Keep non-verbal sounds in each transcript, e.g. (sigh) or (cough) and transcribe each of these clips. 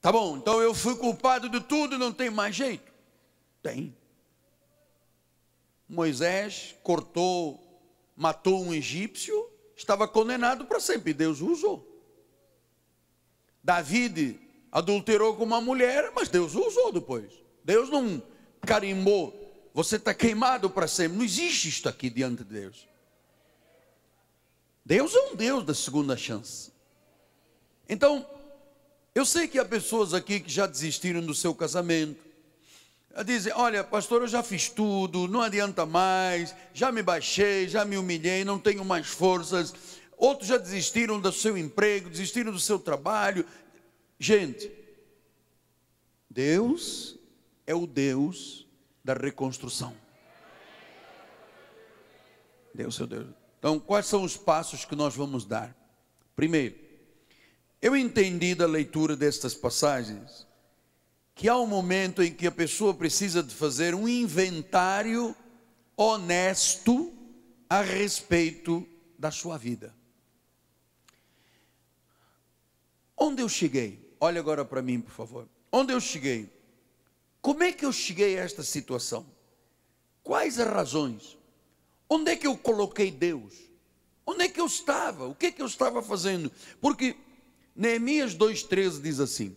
Tá bom, então eu fui culpado de tudo, não tem mais jeito? Tem. Moisés cortou, matou um egípcio, estava condenado para sempre, Deus o usou. David adulterou com uma mulher, mas Deus o usou depois. Deus não carimbou, você está queimado para sempre, não existe isto aqui diante de Deus. Deus é um Deus da segunda chance. Então, eu sei que há pessoas aqui que já desistiram do seu casamento. Dizem: Olha, pastor, eu já fiz tudo, não adianta mais, já me baixei, já me humilhei, não tenho mais forças. Outros já desistiram do seu emprego, desistiram do seu trabalho. Gente, Deus é o Deus da reconstrução. Deus, é o Deus. Então, quais são os passos que nós vamos dar? Primeiro, eu entendi da leitura destas passagens que há um momento em que a pessoa precisa de fazer um inventário honesto a respeito da sua vida. Onde eu cheguei? Olha agora para mim, por favor. Onde eu cheguei? Como é que eu cheguei a esta situação? Quais as razões? Onde é que eu coloquei Deus? Onde é que eu estava? O que é que eu estava fazendo? Porque Neemias 2,13 diz assim: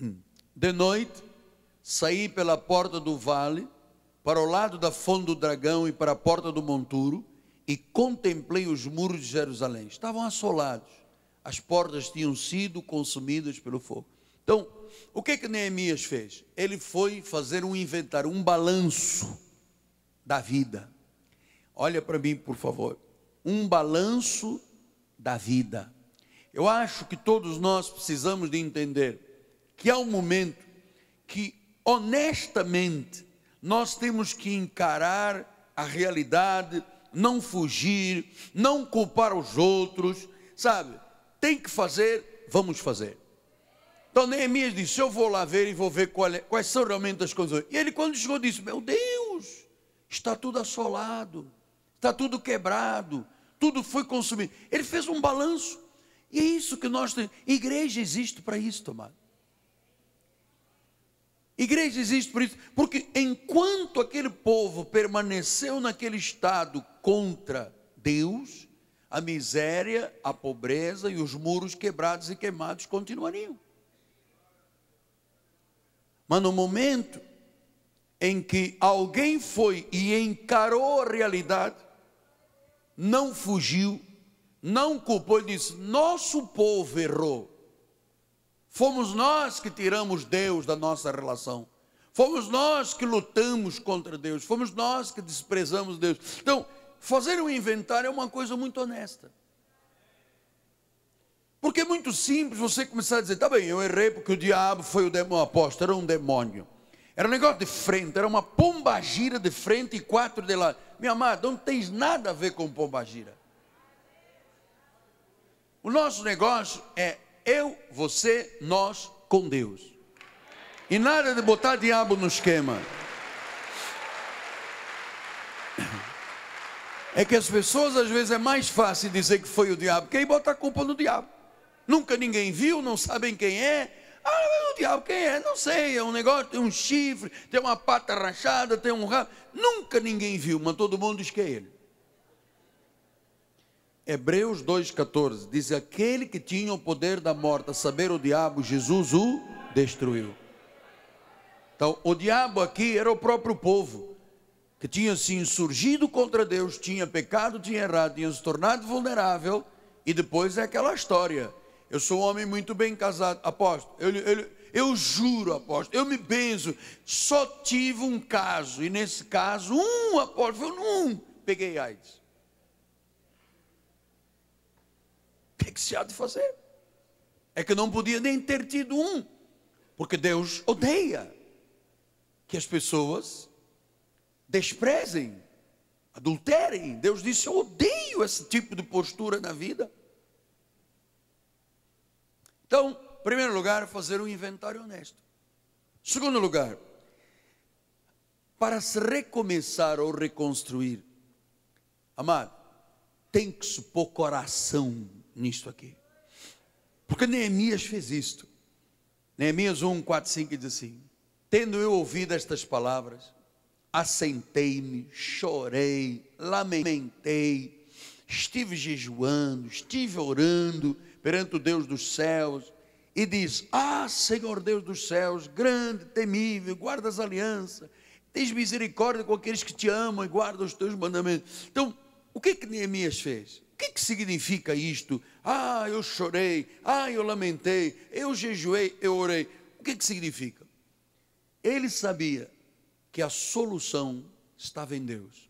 hum, De noite saí pela porta do vale, para o lado da fonte do dragão e para a porta do monturo, e contemplei os muros de Jerusalém. Estavam assolados, as portas tinham sido consumidas pelo fogo. Então, o que é que Neemias fez? Ele foi fazer um inventário, um balanço da vida. Olha para mim, por favor. Um balanço da vida. Eu acho que todos nós precisamos de entender que há um momento que, honestamente, nós temos que encarar a realidade, não fugir, não culpar os outros, sabe? Tem que fazer, vamos fazer. Então Neemias disse: Eu vou lá ver e vou ver é, quais são realmente as condições. E ele, quando chegou, disse: Meu Deus, está tudo assolado, está tudo quebrado, tudo foi consumido. Ele fez um balanço. E é isso que nós temos. Igreja existe para isso, tomado. Igreja existe por isso, porque enquanto aquele povo permaneceu naquele estado contra Deus, a miséria, a pobreza e os muros quebrados e queimados continuariam. Mas no momento em que alguém foi e encarou a realidade, não fugiu, não culpou, ele disse: Nosso povo errou. Fomos nós que tiramos Deus da nossa relação. Fomos nós que lutamos contra Deus. Fomos nós que desprezamos Deus. Então, fazer um inventário é uma coisa muito honesta. Porque é muito simples você começar a dizer: tá bem, eu errei porque o diabo foi o demônio, apóstolo, era um demônio. Era um negócio de frente, era uma pombagira de frente e quatro de lado. Minha amada, não tens nada a ver com pombagira. O nosso negócio é eu, você, nós com Deus. E nada de botar diabo no esquema. É que as pessoas às vezes é mais fácil dizer que foi o diabo, que aí é bota a culpa no diabo. Nunca ninguém viu, não sabem quem é. Ah, o diabo quem é? Não sei, é um negócio, tem um chifre, tem uma pata rachada, tem um rabo. Nunca ninguém viu, mas todo mundo diz que é ele. Hebreus 2,14 diz: Aquele que tinha o poder da morte, a saber, o diabo, Jesus o destruiu. Então, o diabo aqui era o próprio povo que tinha se insurgido contra Deus, tinha pecado, tinha errado, tinha se tornado vulnerável, e depois é aquela história. Eu sou um homem muito bem casado, apóstolo. Eu, eu, eu juro, apóstolo, eu me benzo. Só tive um caso, e nesse caso, um apóstolo, eu não peguei AIDS. O que é que se há de fazer? É que não podia nem ter tido um, porque Deus odeia que as pessoas desprezem, adulterem. Deus disse: Eu odeio esse tipo de postura na vida. Então, em primeiro lugar, fazer um inventário honesto. Segundo lugar, para se recomeçar ou reconstruir, amado, tem que se pôr coração nisto aqui. Porque Neemias fez isto. Neemias 1, 4, 5 diz assim: Tendo eu ouvido estas palavras, assentei-me, chorei, lamentei, estive jejuando, estive orando perante o Deus dos céus, e diz: Ah, Senhor Deus dos céus, grande, temível, guardas aliança, tens misericórdia com aqueles que te amam e guardam os teus mandamentos. Então, o que é que Neemias fez? que, que significa isto? Ah, eu chorei, ah, eu lamentei, eu jejuei, eu orei. O que, que significa? Ele sabia que a solução estava em Deus.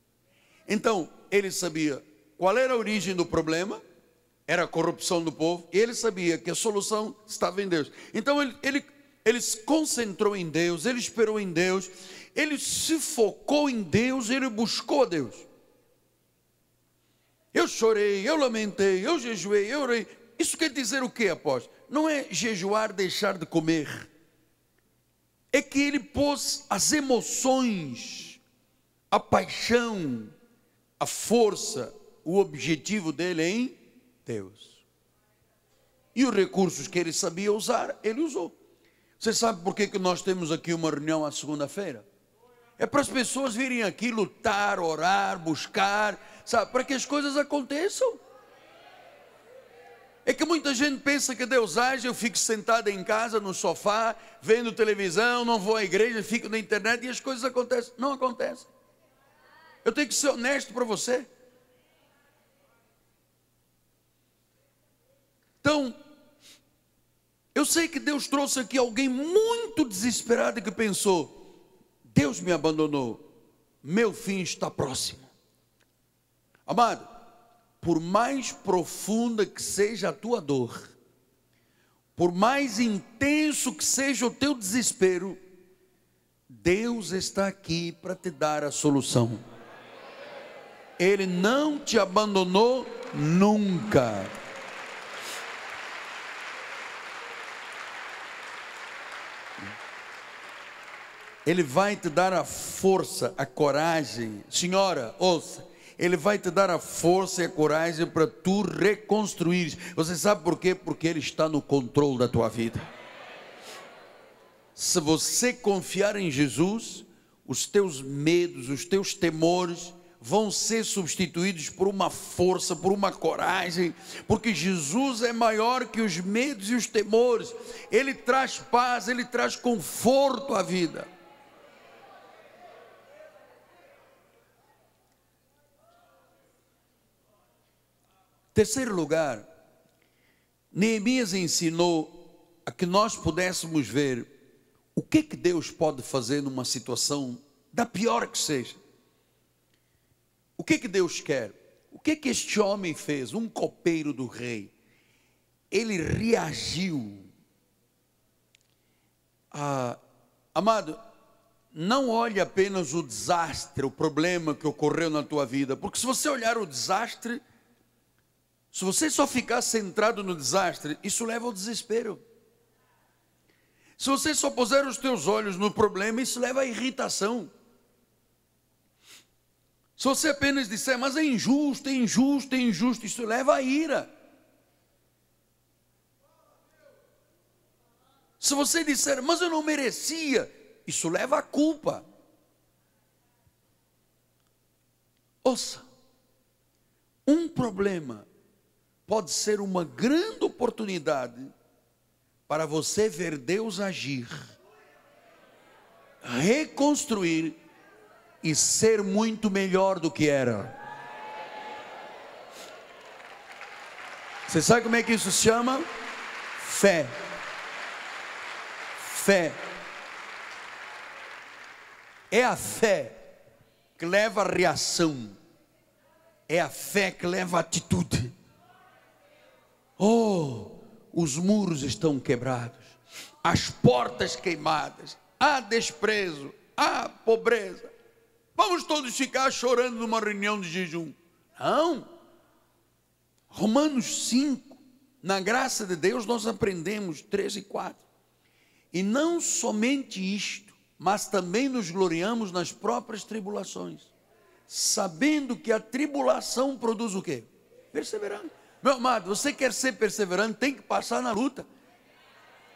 Então, ele sabia qual era a origem do problema, era a corrupção do povo, e ele sabia que a solução estava em Deus. Então, ele, ele, ele se concentrou em Deus, ele esperou em Deus, ele se focou em Deus, ele buscou a Deus. Eu chorei, eu lamentei, eu jejuei, eu orei. Isso quer dizer o que, apóstolo? Não é jejuar, deixar de comer. É que ele pôs as emoções, a paixão, a força, o objetivo dele em Deus. E os recursos que ele sabia usar, ele usou. Você sabe por que, que nós temos aqui uma reunião à segunda-feira? É para as pessoas virem aqui lutar, orar, buscar sabe, para que as coisas aconteçam. É que muita gente pensa que Deus age, eu fico sentado em casa, no sofá, vendo televisão, não vou à igreja, fico na internet e as coisas acontecem. Não acontecem. Eu tenho que ser honesto para você. Então, eu sei que Deus trouxe aqui alguém muito desesperado que pensou: Deus me abandonou, meu fim está próximo. Amado, por mais profunda que seja a tua dor, por mais intenso que seja o teu desespero, Deus está aqui para te dar a solução. Ele não te abandonou nunca. Ele vai te dar a força, a coragem. Senhora, ouça, ele vai te dar a força e a coragem para tu reconstruir. Você sabe por quê? Porque Ele está no controle da tua vida. Se você confiar em Jesus, os teus medos, os teus temores vão ser substituídos por uma força, por uma coragem, porque Jesus é maior que os medos e os temores. Ele traz paz, ele traz conforto à vida. Terceiro lugar, Neemias ensinou a que nós pudéssemos ver o que que Deus pode fazer numa situação da pior que seja. O que que Deus quer? O que que este homem fez? Um copeiro do rei. Ele reagiu. Ah, amado, não olhe apenas o desastre, o problema que ocorreu na tua vida, porque se você olhar o desastre, se você só ficar centrado no desastre, isso leva ao desespero. Se você só puser os teus olhos no problema, isso leva à irritação. Se você apenas disser, mas é injusto, é injusto, é injusto, isso leva à ira. Se você disser, mas eu não merecia, isso leva à culpa. Ouça, um problema pode ser uma grande oportunidade para você ver Deus agir, reconstruir e ser muito melhor do que era. Você sabe como é que isso se chama? Fé. Fé. É a fé que leva a reação. É a fé que leva a atitude. Oh, os muros estão quebrados, as portas queimadas, há desprezo, há pobreza. Vamos todos ficar chorando numa reunião de jejum. Não. Romanos 5, na graça de Deus, nós aprendemos 3 e 4. E não somente isto, mas também nos gloriamos nas próprias tribulações, sabendo que a tribulação produz o quê? Perseverança. Meu amado, você quer ser perseverante, tem que passar na luta.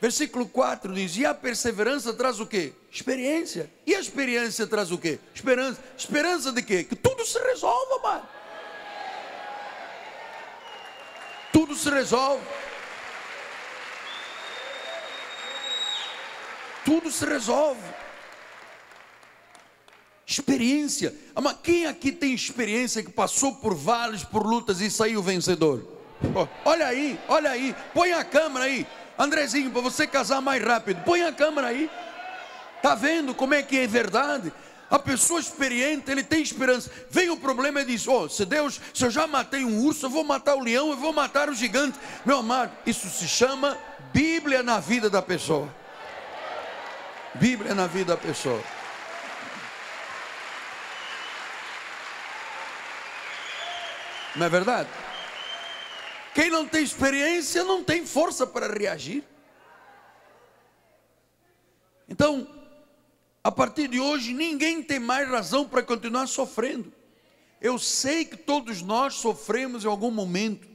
Versículo 4 diz: E a perseverança traz o quê? Experiência. E a experiência traz o quê? Esperança. Esperança de quê? Que tudo se resolva, amado. Tudo se resolve. Tudo se resolve. Experiência. Mas quem aqui tem experiência que passou por vales, por lutas e saiu vencedor? Olha aí, olha aí. Põe a câmera aí. Andrezinho, para você casar mais rápido. Põe a câmera aí. Tá vendo como é que é verdade? A pessoa experiente, ele tem esperança. Vem o problema e diz: Oh, se Deus, se eu já matei um urso, eu vou matar o leão, eu vou matar o gigante. Meu amado, isso se chama Bíblia na vida da pessoa. Bíblia na vida da pessoa. Não é verdade? Quem não tem experiência não tem força para reagir. Então, a partir de hoje, ninguém tem mais razão para continuar sofrendo. Eu sei que todos nós sofremos em algum momento,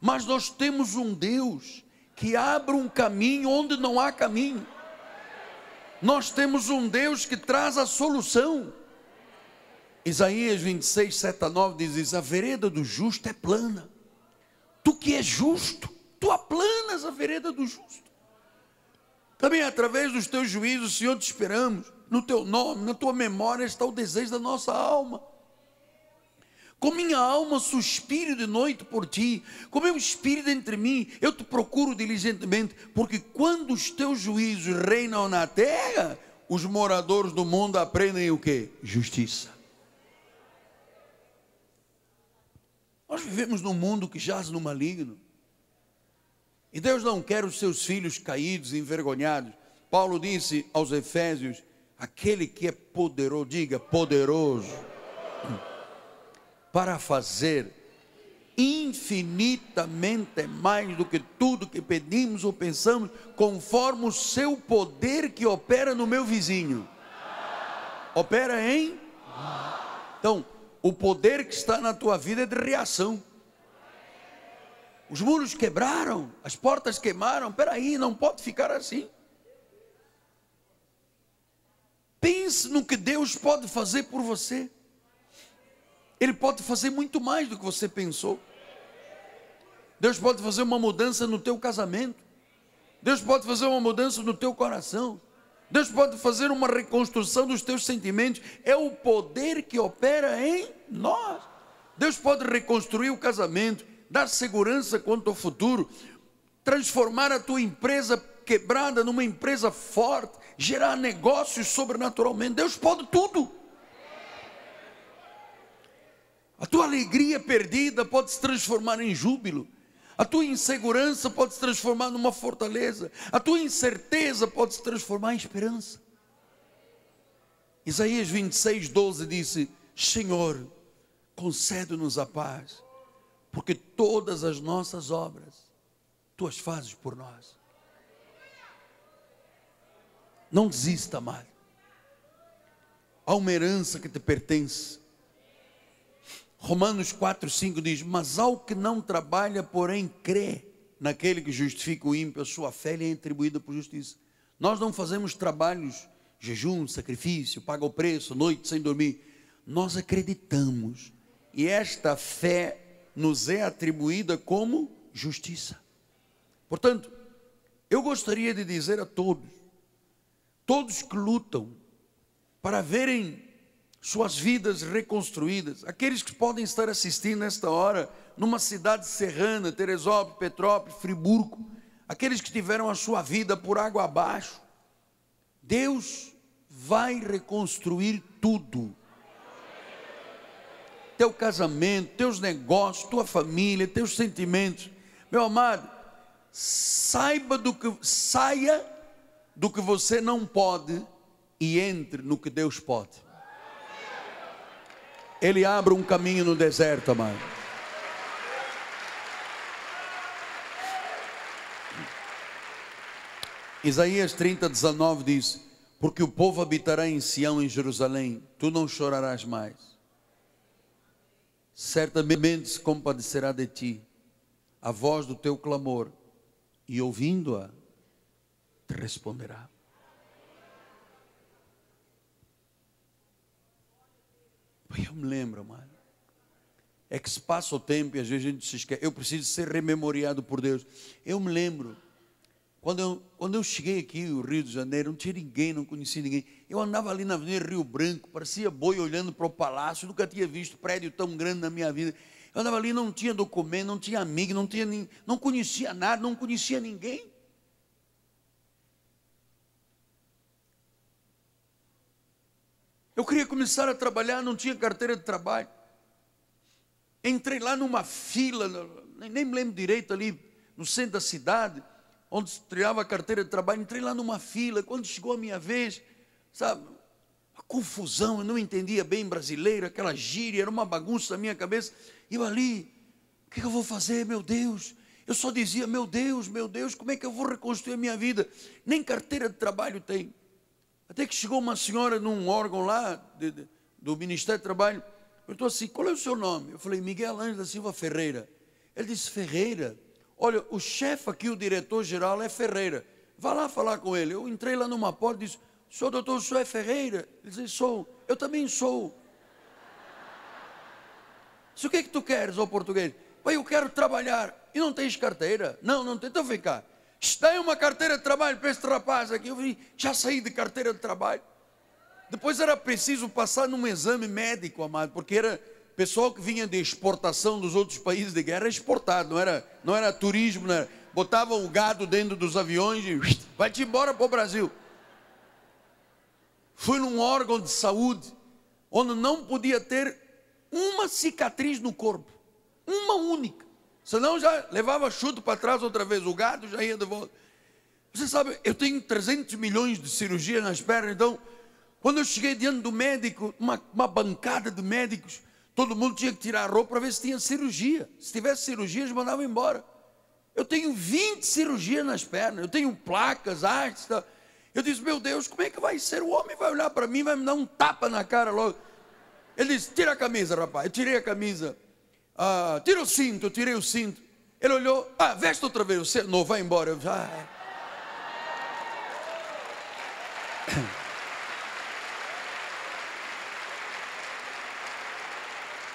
mas nós temos um Deus que abre um caminho onde não há caminho. Nós temos um Deus que traz a solução. Isaías 26, 7 a 9 diz isso: A vereda do justo é plana. Tu que és justo, tu aplanas a vereda do justo. Também através dos teus juízos, Senhor, te esperamos. No teu nome, na tua memória está o desejo da nossa alma. Com minha alma suspiro de noite por ti, com meu espírito entre mim, eu te procuro diligentemente, porque quando os teus juízos reinam na terra, os moradores do mundo aprendem o que? Justiça. Nós vivemos num mundo que jaz no maligno. E Deus não quer os seus filhos caídos, envergonhados. Paulo disse aos Efésios: aquele que é poderoso, diga poderoso, para fazer infinitamente mais do que tudo que pedimos ou pensamos, conforme o seu poder que opera no meu vizinho. Opera em? Então, o poder que está na tua vida é de reação. Os muros quebraram, as portas queimaram. Peraí, não pode ficar assim. Pense no que Deus pode fazer por você. Ele pode fazer muito mais do que você pensou. Deus pode fazer uma mudança no teu casamento. Deus pode fazer uma mudança no teu coração. Deus pode fazer uma reconstrução dos teus sentimentos. É o poder que opera em nós. Deus pode reconstruir o casamento, dar segurança quanto ao futuro, transformar a tua empresa quebrada numa empresa forte, gerar negócios sobrenaturalmente. Deus pode tudo. A tua alegria perdida pode se transformar em júbilo. A tua insegurança pode se transformar numa fortaleza. A tua incerteza pode se transformar em esperança. Isaías 26, 12 disse: Senhor, concede-nos a paz, porque todas as nossas obras tu as fazes por nós. Não desista, amado. Há uma herança que te pertence. Romanos 4, 5 diz: Mas ao que não trabalha, porém crê naquele que justifica o ímpio, a sua fé lhe é atribuída por justiça. Nós não fazemos trabalhos, jejum, sacrifício, paga o preço, noite sem dormir. Nós acreditamos e esta fé nos é atribuída como justiça. Portanto, eu gostaria de dizer a todos, todos que lutam para verem suas vidas reconstruídas. Aqueles que podem estar assistindo nesta hora, numa cidade serrana, Teresópolis, Petrópolis, Friburgo, aqueles que tiveram a sua vida por água abaixo, Deus vai reconstruir tudo. Teu casamento, teus negócios, tua família, teus sentimentos. Meu amado, saiba do que saia do que você não pode e entre no que Deus pode. Ele abre um caminho no deserto, amado. Isaías 30, 19 diz: Porque o povo habitará em Sião, em Jerusalém, tu não chorarás mais. Certamente se compadecerá de ti a voz do teu clamor, e ouvindo-a, te responderá. Eu me lembro, mano. É que se passa o tempo e às vezes a gente se esquece. Eu preciso ser rememoriado por Deus. Eu me lembro. Quando eu, quando eu cheguei aqui no Rio de Janeiro, não tinha ninguém, não conhecia ninguém. Eu andava ali na Avenida Rio Branco, parecia boi olhando para o palácio, nunca tinha visto prédio tão grande na minha vida. Eu andava ali, não tinha documento, não tinha amigo, não, tinha, não conhecia nada, não conhecia ninguém. Eu queria começar a trabalhar, não tinha carteira de trabalho. Entrei lá numa fila, nem me lembro direito ali, no centro da cidade, onde se criava a carteira de trabalho. Entrei lá numa fila. Quando chegou a minha vez, sabe, uma confusão, eu não entendia bem brasileiro, aquela gíria, era uma bagunça na minha cabeça. E eu ali, o que, é que eu vou fazer, meu Deus? Eu só dizia, meu Deus, meu Deus, como é que eu vou reconstruir a minha vida? Nem carteira de trabalho tenho. Até que chegou uma senhora num órgão lá de, de, do Ministério do Trabalho, perguntou assim: qual é o seu nome? Eu falei: Miguel Ângelo da Silva Ferreira. Ele disse: Ferreira, olha, o chefe aqui, o diretor-geral é Ferreira. Vá lá falar com ele. Eu entrei lá numa porta e disse: Senhor doutor, o senhor é Ferreira? Ele disse: Sou. Eu também sou. Disse, o que é que tu queres, ô português? Pai, eu quero trabalhar. E não tens carteira? Não, não tem. Então vem cá em uma carteira de trabalho para este rapaz aqui. Eu vi, já saí de carteira de trabalho. Depois era preciso passar num exame médico, amado, porque era pessoal que vinha de exportação dos outros países de guerra, exportado, não era, não era turismo, não era. Botavam o gado dentro dos aviões e vai-te embora para o Brasil. Fui num órgão de saúde onde não podia ter uma cicatriz no corpo, uma única. Senão já levava chuto para trás outra vez, o gado já ia de volta. Você sabe, eu tenho 300 milhões de cirurgias nas pernas, então, quando eu cheguei diante do médico, uma, uma bancada de médicos, todo mundo tinha que tirar a roupa para ver se tinha cirurgia. Se tivesse cirurgia, eles mandavam embora. Eu tenho 20 cirurgias nas pernas, eu tenho placas, artes. Eu disse, meu Deus, como é que vai ser? O homem vai olhar para mim, vai me dar um tapa na cara logo. Ele disse, tira a camisa, rapaz. Eu tirei a camisa ah, tira o cinto, eu tirei o cinto. Ele olhou, ah, veste outra vez é o Não, vai embora. Eu, ah. É. (coughs)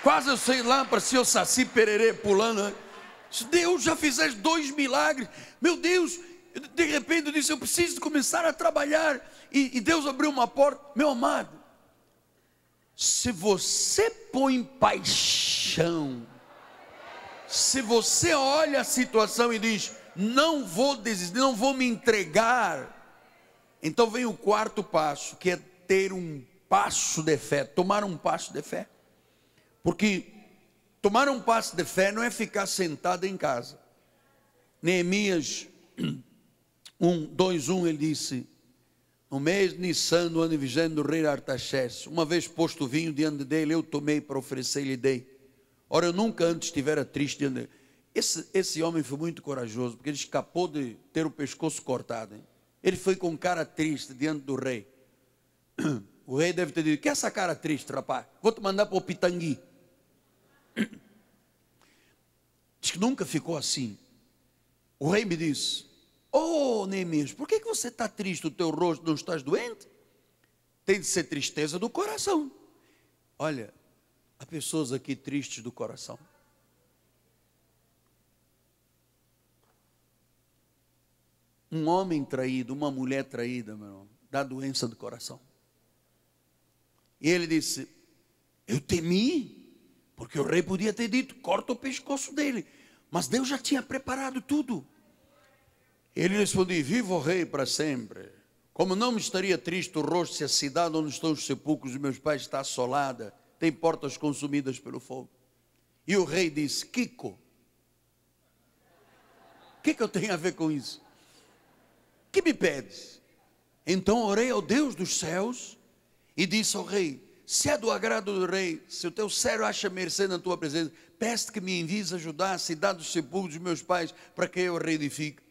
Quase eu sei lá, para o Saci Pererê pulando. Né? Deus, já fizeste dois milagres. Meu Deus, de repente eu disse, eu preciso começar a trabalhar. E, e Deus abriu uma porta. Meu amado, se você põe paixão se você olha a situação e diz, não vou desistir, não vou me entregar, então vem o quarto passo, que é ter um passo de fé, tomar um passo de fé. Porque tomar um passo de fé não é ficar sentado em casa. Neemias 1, 2, 1, ele disse: No mês de Nissan, no ano vigésimo do rei Artaxerxes, uma vez posto o vinho diante dele, eu tomei para oferecer e lhe dei Ora, eu nunca antes estivera triste. Esse, esse homem foi muito corajoso, porque ele escapou de ter o pescoço cortado. Hein? Ele foi com cara triste diante do rei. (coughs) O rei deve ter dito: Que é essa cara triste, rapaz? Vou te mandar para o Pitangui. (coughs) Diz que nunca ficou assim. O rei me disse: Oh, Neemias, por que, que você está triste? O teu rosto não estás doente? Tem de ser tristeza do coração. Olha, Há pessoas aqui tristes do coração. Um homem traído, uma mulher traída, meu irmão, da doença do coração. E ele disse: Eu temi, porque o rei podia ter dito: corta o pescoço dele. Mas Deus já tinha preparado tudo. Ele respondeu: Vivo o rei para sempre. Como não me estaria triste o rosto se a cidade onde estão os sepulcros de meus pais está assolada? tem portas consumidas pelo fogo. E o rei disse: Kiko, o que, que eu tenho a ver com isso? Que me pedes? Então orei ao Deus dos céus e disse ao rei: Se é do agrado do rei, se o teu servo acha mercê na tua presença, peço que me envies ajudar a cidade do sepulcro dos meus pais, para que eu a reedifique.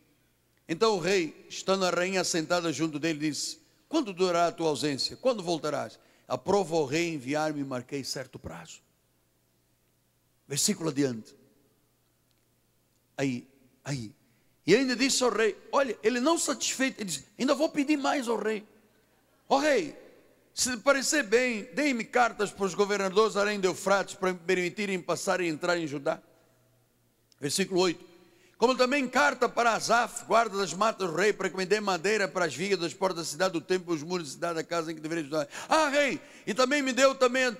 Então o rei, estando a rainha sentada junto dele, disse: Quando durará a tua ausência? Quando voltarás? aprovou ao rei enviar-me e marquei certo prazo. Versículo adiante. Aí, aí. E ainda disse ao rei: Olha, ele não satisfeito, ele disse: Ainda vou pedir mais ao rei. Ó rei, se lhe parecer bem, deem-me cartas para os governadores além de Eufrates para me permitirem passar e entrar em Judá. Versículo 8. Como também carta para Asaf, guarda das matas do rei, para que me dê madeira para as vigas das portas da cidade, do templo, os muros da cidade, da casa em que deveria estar. Ah, rei! E também me deu também.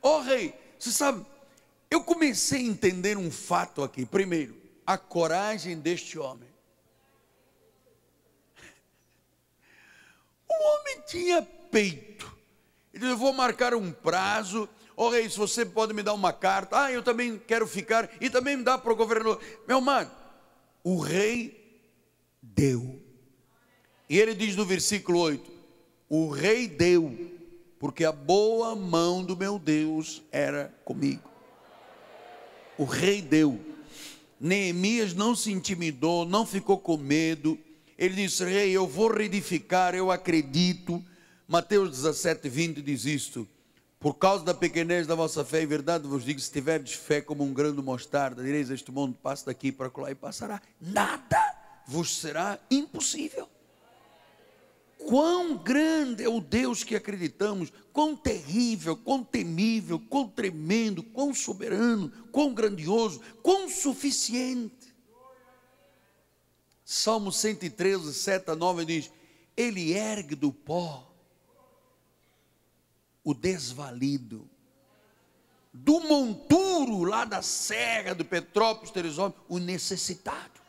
Oh, rei! Você sabe, eu comecei a entender um fato aqui. Primeiro, a coragem deste homem. (laughs) O homem tinha peito. Ele disse: Eu vou marcar um prazo. Ô oh, rei, se você pode me dar uma carta. Ah, eu também quero ficar. E também me dá para o governador. Meu mano, o rei deu. E ele diz no versículo 8: O rei deu, porque a boa mão do meu Deus era comigo. O rei deu. Neemias não se intimidou, não ficou com medo. Ele disse: Rei, eu vou reedificar, eu acredito. Mateus 17, 20 diz isto por causa da pequenez da vossa fé, em verdade vos digo: se tiverdes fé como um grão de mostarda, direis a este mundo, passa daqui para lá e passará. Nada vos será impossível. Quão grande é o Deus que acreditamos, quão terrível, quão temível, quão tremendo, quão soberano, quão grandioso, quão suficiente. Salmo 113, 7 a 9 diz: Ele ergue do pó o desvalido, do monturo lá da serra do Petrópolis, Teresópolis, o necessitado.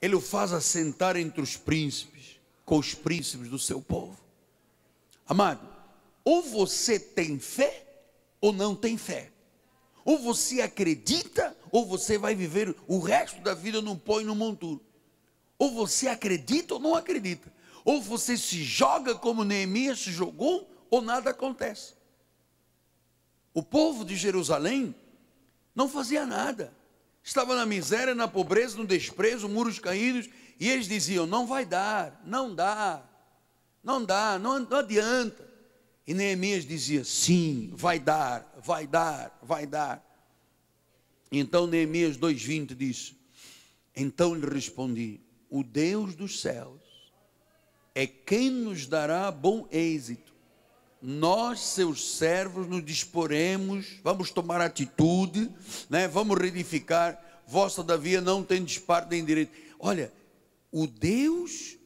Ele o faz assentar entre os príncipes, com os príncipes do seu povo. Amado, ou você tem fé ou não tem fé. Ou você acredita ou você vai viver o resto da vida num pó e num monturo. Ou você acredita ou não acredita. Ou você se joga como Neemias se jogou, ou nada acontece. O povo de Jerusalém não fazia nada. Estava na miséria, na pobreza, no desprezo, muros caídos, e eles diziam: não vai dar, não dá, não dá, não, não adianta. E Neemias dizia: sim, vai dar, vai dar, vai dar. Então Neemias 2,20 diz: Então lhe respondi: O Deus dos céus é quem nos dará bom êxito. Nós, seus servos, nos disporemos, vamos tomar atitude, né? vamos reedificar. Vossa Davi não tem disparo nem direito. Olha, o Deus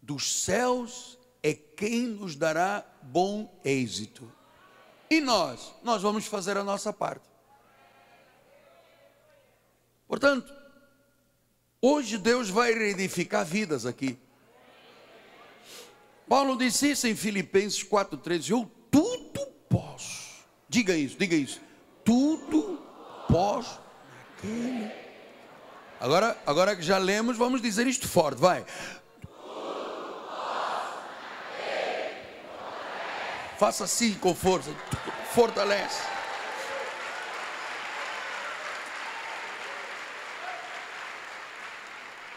dos céus é quem nos dará bom êxito. E nós, nós vamos fazer a nossa parte. Portanto, hoje Deus vai reedificar vidas aqui. Paulo disse isso em Filipenses 4,13. Eu tudo posso. Diga isso, diga isso. Tudo posso naquele. Agora, agora que já lemos, vamos dizer isto forte, vai. Faça assim com força. Fortalece.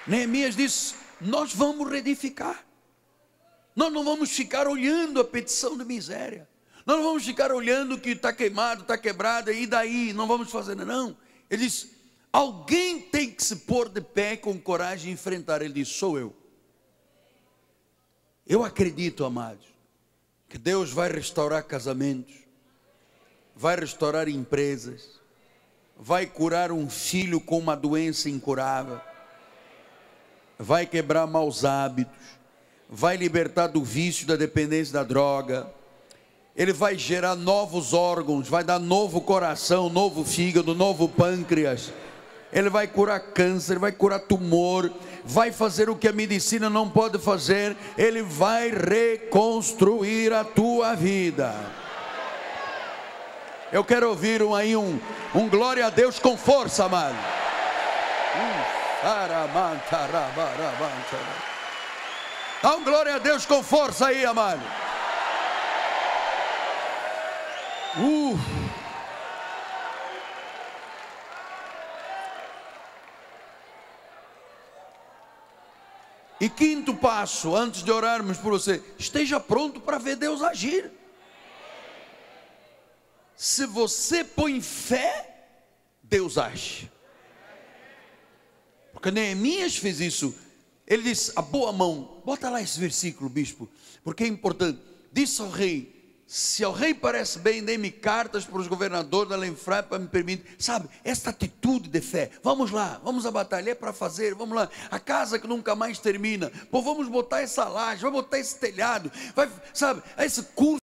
Neemias disse: Nós vamos reedificar. Nós não vamos ficar olhando a petição de miséria. Nós não vamos ficar olhando que está queimado, está quebrado, e daí? Não vamos fazer, não. Ele diz: alguém tem que se pôr de pé com coragem e enfrentar. Ele diz: sou eu. Eu acredito, amados, que Deus vai restaurar casamentos, vai restaurar empresas, vai curar um filho com uma doença incurável, vai quebrar maus hábitos vai libertar do vício, da dependência da droga. Ele vai gerar novos órgãos, vai dar novo coração, novo fígado, novo pâncreas. Ele vai curar câncer, vai curar tumor, vai fazer o que a medicina não pode fazer. Ele vai reconstruir a tua vida. Eu quero ouvir um, aí um, um glória a Deus com força, amado. Hum. Dá um glória a Deus com força aí, amado. Uh. E quinto passo, antes de orarmos por você, esteja pronto para ver Deus agir. Se você põe fé, Deus age. Porque Neemias fez isso ele diz: a boa mão, bota lá esse versículo, bispo, porque é importante. Disse ao rei: se ao rei parece bem, dê-me cartas para os governadores da Lenfrai para me permitir. Sabe, esta atitude de fé, vamos lá, vamos à batalha, é para fazer, vamos lá. A casa que nunca mais termina, pô, vamos botar essa laje, vamos botar esse telhado, vai, sabe, esse curso.